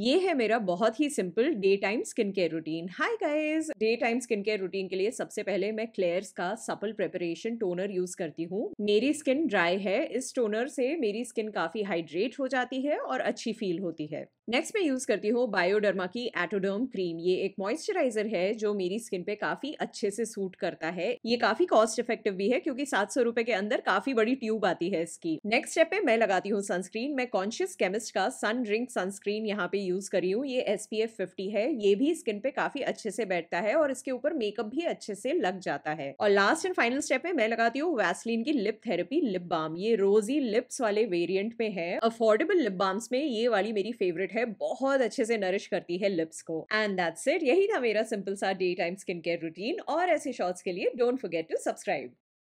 ये है मेरा बहुत ही simple day time skin care routine hi guys day time skin care routine के लिए सबसे पहले मैं क्लेयर्स का सपल प्रेपरेशन टोनर यूज करती हूँ मेरी स्किन ड्राई है इस टोनर से मेरी स्किन काफी हाइड्रेट हो जाती है और अच्छी फील होती है नेक्स्ट मैं यूज़ करती हूँ बायोडर्मा की एटोडर्म क्रीम ये एक मॉइस्चराइजर है जो मेरी स्किन पे काफ़ी अच्छे से सूट करता है ये काफ़ी कॉस्ट इफेक्टिव भी है क्योंकि सात सौ रुपए के अंदर काफ़ी बड़ी ट्यूब आती है इसकी नेक्स्ट स्टेप पे मैं लगाती हूँ सनस्क्रीन मैं कॉन्शियस केमिस्ट का सन ड्रिंक सनस्क्रीन यहाँ पे यूज़ करी हूँ ये एस पी है ये भी स्किन पे काफ़ी अच्छे से बैठता है और इसके ऊपर मेकअप भी अच्छे से लग जाता है और लास्ट एंड फाइनल स्टेप में मैं लगाती हूँ वैसलिन की लिप थेरेपी लिप बाम ये रोजी लिप्स वाले वेरियंट में है अफोर्डेबल लिप बाम्स में ये वाली मेरी फेवरेट है है बहुत अच्छे से नरिश करती है लिप्स को एंड दैट्स इट यही था मेरा सिंपल सा day time skin care routine और ऐसे शॉर्ट्स के लिए डोंट फॉरगेट टू सब्सक्राइब